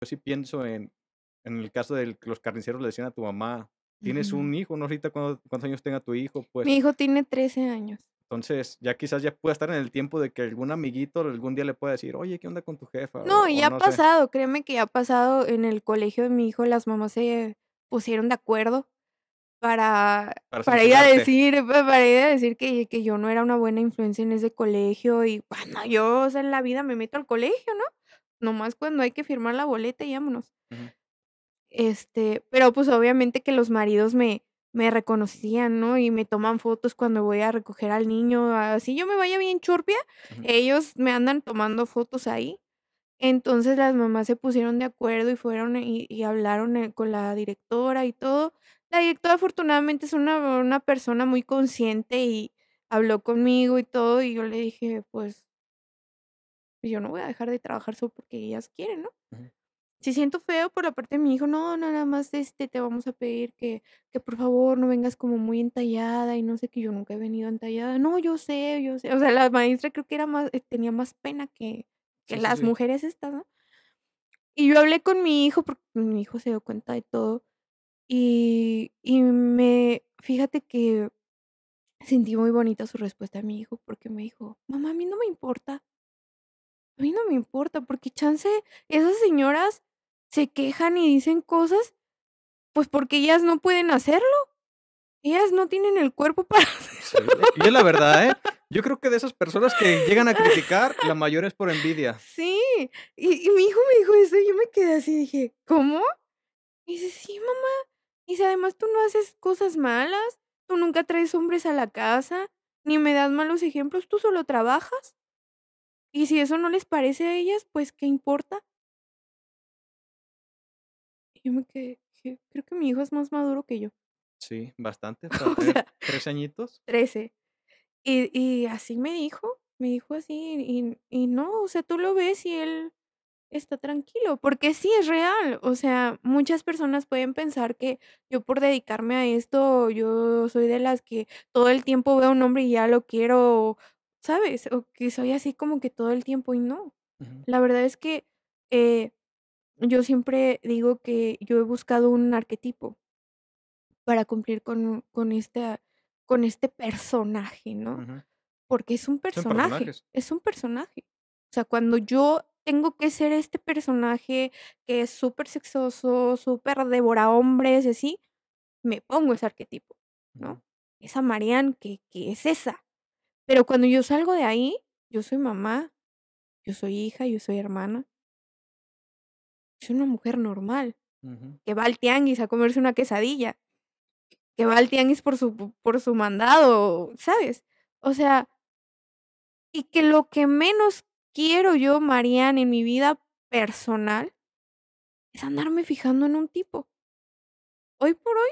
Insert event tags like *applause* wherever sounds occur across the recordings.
yo sí pienso en, en el caso de los carniceros le decían a tu mamá, tienes un hijo, no ahorita cuántos, años tenga tu hijo. Pues. Mi hijo tiene 13 años. Entonces, ya quizás ya pueda estar en el tiempo de que algún amiguito algún día le pueda decir, oye, ¿qué onda con tu jefa? No, y ya ha pasado, créeme que ya ha pasado en el colegio de mi hijo, las mamás se pusieron de acuerdo para, para, ir a decir, para ir a decir que, que yo no era una buena influencia en ese colegio y bueno, pues, yo en la vida me meto al colegio, ¿no? nomás cuando hay que firmar la boleta y vámonos. Este, pero pues obviamente que los maridos me, me reconocían, ¿no? Y me toman fotos cuando voy a recoger al niño, así yo me vaya bien churpia, ellos me andan tomando fotos ahí. Entonces las mamás se pusieron de acuerdo y fueron y, hablaron eh, con la directora y todo. La directora afortunadamente es una, una persona muy consciente y habló conmigo y todo y yo le dije, pues yo no voy a dejar de trabajar solo porque ellas quieren, ¿no? Si siento feo por la parte de mi hijo, no, nada más este, te vamos a pedir que, que por favor no vengas como muy entallada y no sé que yo nunca he venido entallada. No, yo sé, yo sé. O sea, la maestra creo que era más, eh, tenía más pena que, que las mujeres estas, ¿no? Y yo hablé con mi hijo, porque mi hijo se dio cuenta de todo. Y, y me, fíjate que sentí muy bonita su respuesta a mi hijo, porque me dijo, mamá, a mí no me importa a mí no me importa, porque chance, esas señoras se quejan y dicen cosas, pues porque ellas no pueden hacerlo. Ellas no tienen el cuerpo para *laughs* hacerlo. Y es la verdad, ¿eh? Yo creo que de esas personas que llegan a criticar, la mayor es por envidia. Sí, y, mi hijo me dijo eso y yo me quedé así, dije, ¿cómo? Y dice, sí, mamá. Y dice, además tú no haces cosas malas, tú nunca traes hombres a la casa, ni me das malos ejemplos, tú solo trabajas. Y si eso no les parece a ellas, pues ¿qué importa? yo me quedé, creo que mi hijo es más maduro que yo. Sí, *laughs* bastante. O ¿Tres añitos? Trece. Y, y, así me dijo, me dijo así, y, y no, o sea, tú lo ves y él está tranquilo, porque sí es real. O sea, muchas personas pueden pensar que yo por dedicarme a esto, yo soy de las que todo el tiempo veo a un hombre y ya lo quiero, ¿sabes? O que soy así como que todo el tiempo y no. La verdad es que eh, yo siempre digo que yo he buscado un arquetipo para cumplir con, con, este, con este personaje, ¿no? Porque es un personaje, es un personaje. O sea, cuando yo tengo que ser este personaje que es súper sexoso, súper devora hombres y así, me pongo ese arquetipo, ¿no? Esa Marianne que, que es esa, pero cuando yo salgo de ahí, yo soy mamá, yo soy hija, yo soy hermana. Soy una mujer normal, que va al tianguis a comerse una quesadilla, que va al tianguis por su, por su mandado, ¿sabes? O sea, y que lo que menos quiero yo, Marianne, en mi vida personal, es andarme fijando en un tipo. Hoy por hoy,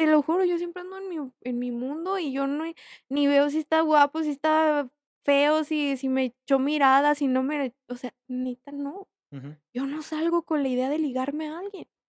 te lo juro, yo siempre ando en mi, en mi mundo y yo no, ni veo si está guapo, si está feo, si, si me echó mirada, si no me... O sea, neta, no. Yo no salgo con la idea de ligarme a alguien.